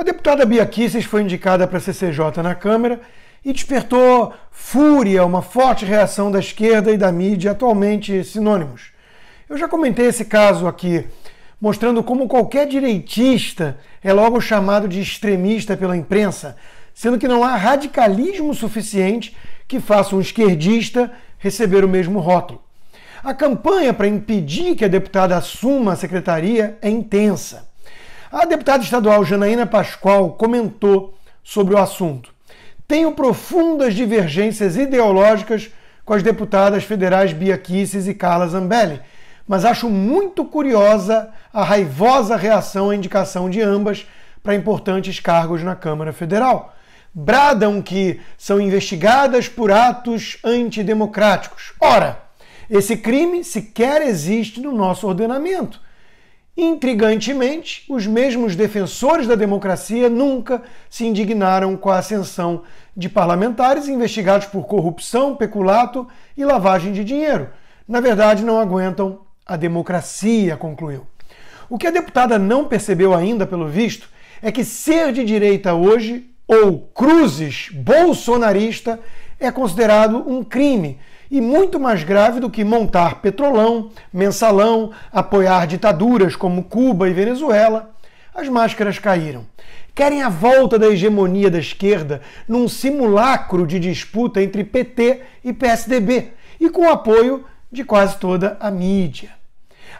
A deputada Bia foi indicada para a CCJ na Câmara e despertou fúria, uma forte reação da esquerda e da mídia, atualmente sinônimos. Eu já comentei esse caso aqui, mostrando como qualquer direitista é logo chamado de extremista pela imprensa, sendo que não há radicalismo suficiente que faça um esquerdista receber o mesmo rótulo. A campanha para impedir que a deputada assuma a secretaria é intensa. A deputada estadual Janaína Pascoal comentou sobre o assunto. Tenho profundas divergências ideológicas com as deputadas federais Bia Kisses e Carla Zambelli, mas acho muito curiosa a raivosa reação à indicação de ambas para importantes cargos na Câmara Federal. Bradam que são investigadas por atos antidemocráticos. Ora, esse crime sequer existe no nosso ordenamento. Intrigantemente, os mesmos defensores da democracia nunca se indignaram com a ascensão de parlamentares investigados por corrupção, peculato e lavagem de dinheiro. Na verdade, não aguentam a democracia, concluiu. O que a deputada não percebeu ainda, pelo visto, é que ser de direita hoje, ou cruzes bolsonarista, é considerado um crime e muito mais grave do que montar petrolão, mensalão, apoiar ditaduras como Cuba e Venezuela. As máscaras caíram. Querem a volta da hegemonia da esquerda num simulacro de disputa entre PT e PSDB e com o apoio de quase toda a mídia.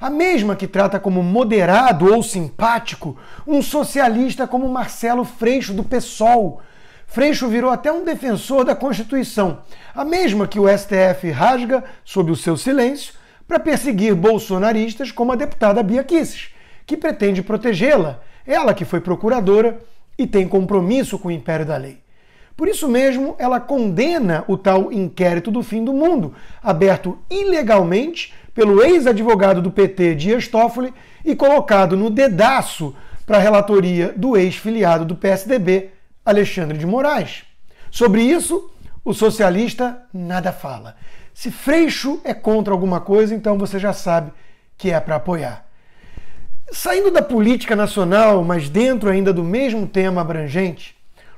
A mesma que trata como moderado ou simpático um socialista como Marcelo Freixo do PSOL, Freixo virou até um defensor da Constituição, a mesma que o STF rasga sob o seu silêncio para perseguir bolsonaristas como a deputada Bia Kisses, que pretende protegê-la, ela que foi procuradora e tem compromisso com o império da lei. Por isso mesmo, ela condena o tal inquérito do fim do mundo, aberto ilegalmente pelo ex-advogado do PT, Dias Toffoli, e colocado no dedaço para a relatoria do ex-filiado do PSDB, Alexandre de Moraes. Sobre isso, o socialista nada fala. Se Freixo é contra alguma coisa, então você já sabe que é para apoiar. Saindo da política nacional, mas dentro ainda do mesmo tema abrangente,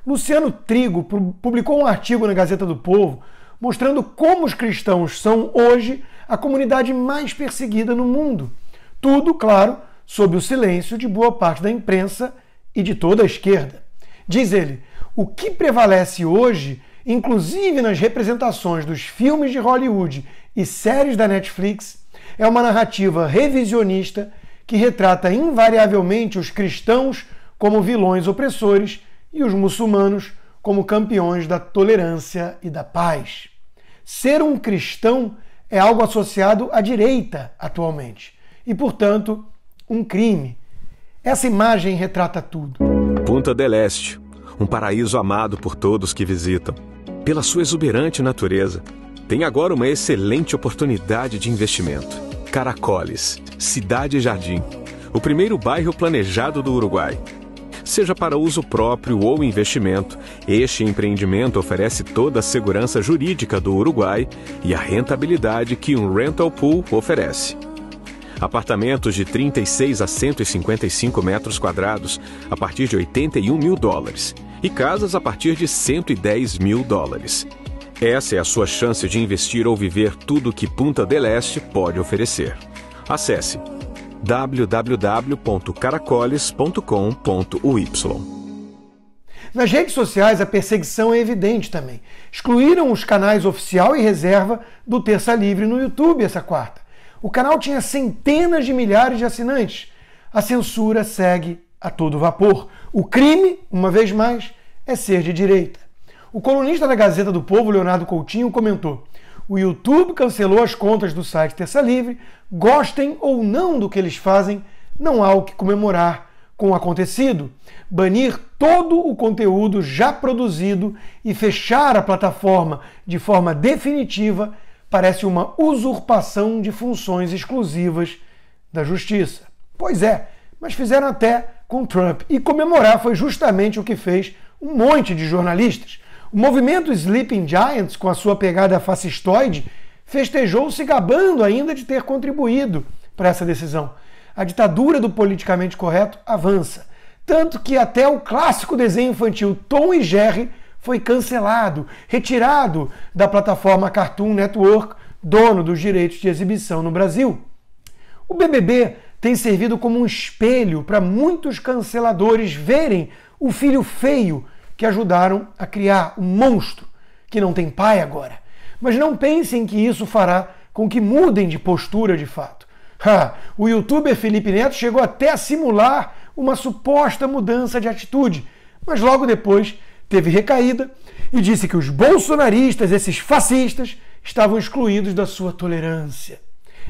Luciano Trigo publicou um artigo na Gazeta do Povo mostrando como os cristãos são hoje a comunidade mais perseguida no mundo. Tudo, claro, sob o silêncio de boa parte da imprensa e de toda a esquerda. Diz ele: o que prevalece hoje, inclusive nas representações dos filmes de Hollywood e séries da Netflix, é uma narrativa revisionista que retrata invariavelmente os cristãos como vilões opressores e os muçulmanos como campeões da tolerância e da paz. Ser um cristão é algo associado à direita atualmente e, portanto, um crime. Essa imagem retrata tudo. Punta del Este, um paraíso amado por todos que visitam. Pela sua exuberante natureza, tem agora uma excelente oportunidade de investimento. Caracoles, Cidade Jardim, o primeiro bairro planejado do Uruguai. Seja para uso próprio ou investimento, este empreendimento oferece toda a segurança jurídica do Uruguai e a rentabilidade que um rental pool oferece. Apartamentos de 36 a 155 metros quadrados a partir de 81 mil dólares e casas a partir de 110 mil dólares. Essa é a sua chance de investir ou viver tudo o que Punta del Este pode oferecer. Acesse www.caracoles.com.uy. Nas redes sociais, a perseguição é evidente também. Excluíram os canais oficial e reserva do Terça Livre no YouTube essa quarta. O canal tinha centenas de milhares de assinantes. A censura segue a todo vapor. O crime, uma vez mais, é ser de direita. O colunista da Gazeta do Povo, Leonardo Coutinho, comentou: O YouTube cancelou as contas do site Terça Livre, gostem ou não do que eles fazem, não há o que comemorar com o acontecido. Banir todo o conteúdo já produzido e fechar a plataforma de forma definitiva parece uma usurpação de funções exclusivas da justiça. Pois é, mas fizeram até com Trump. E comemorar foi justamente o que fez um monte de jornalistas. O movimento Sleeping Giants, com a sua pegada fascistoide, festejou se gabando ainda de ter contribuído para essa decisão. A ditadura do politicamente correto avança. Tanto que até o clássico desenho infantil Tom e Jerry foi cancelado, retirado da plataforma Cartoon Network, dono dos direitos de exibição no Brasil. O BBB tem servido como um espelho para muitos canceladores verem o filho feio que ajudaram a criar, um monstro que não tem pai agora. Mas não pensem que isso fará com que mudem de postura de fato. Ha, o youtuber Felipe Neto chegou até a simular uma suposta mudança de atitude, mas logo depois teve recaída e disse que os bolsonaristas, esses fascistas, estavam excluídos da sua tolerância.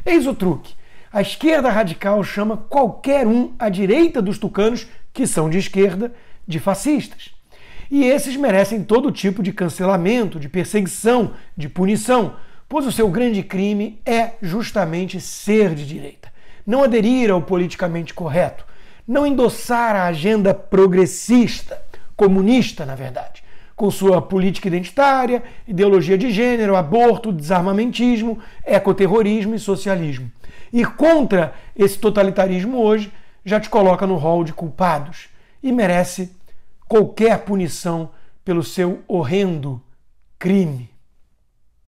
Eis o truque. A esquerda radical chama qualquer um à direita dos tucanos, que são de esquerda, de fascistas. E esses merecem todo tipo de cancelamento, de perseguição, de punição, pois o seu grande crime é justamente ser de direita, não aderir ao politicamente correto, não endossar a agenda progressista, comunista, na verdade com sua política identitária, ideologia de gênero, aborto, desarmamentismo, ecoterrorismo e socialismo. E contra esse totalitarismo hoje já te coloca no rol de culpados e merece qualquer punição pelo seu horrendo crime.